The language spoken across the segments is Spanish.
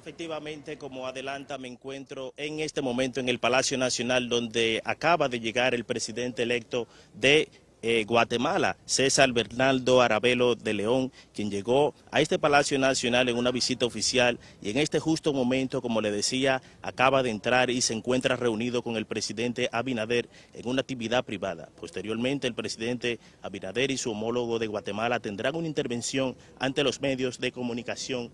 Efectivamente, como adelanta, me encuentro en este momento en el Palacio Nacional, donde acaba de llegar el presidente electo de eh, Guatemala, César Bernardo Arabelo de León, quien llegó a este Palacio Nacional en una visita oficial y en este justo momento, como le decía, acaba de entrar y se encuentra reunido con el presidente Abinader en una actividad privada. Posteriormente, el presidente Abinader y su homólogo de Guatemala tendrán una intervención ante los medios de comunicación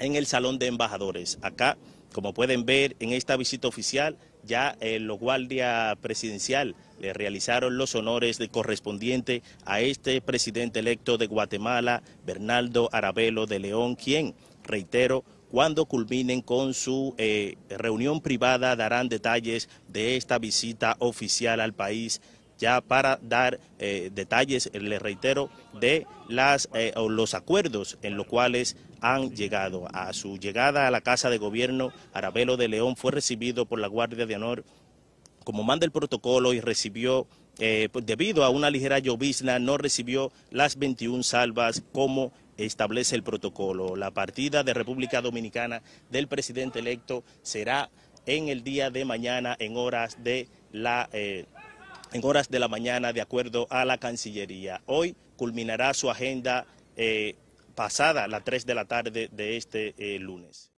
en el Salón de Embajadores. Acá, como pueden ver en esta visita oficial, ya eh, los guardia presidencial le realizaron los honores correspondientes a este presidente electo de Guatemala, Bernardo Arabelo de León, quien, reitero, cuando culminen con su eh, reunión privada darán detalles de esta visita oficial al país ya para dar eh, detalles, eh, les reitero, de las, eh, los acuerdos en los cuales han llegado. A su llegada a la Casa de Gobierno, Arabelo de León fue recibido por la Guardia de Honor como manda el protocolo y recibió pues, debido a una ligera llovizna, no recibió las 21 salvas como establece el protocolo. La partida de República Dominicana del presidente electo será en el día de mañana en horas de la en horas de la mañana de acuerdo a la Cancillería. Hoy culminará su agenda eh, pasada las 3 de la tarde de este eh, lunes.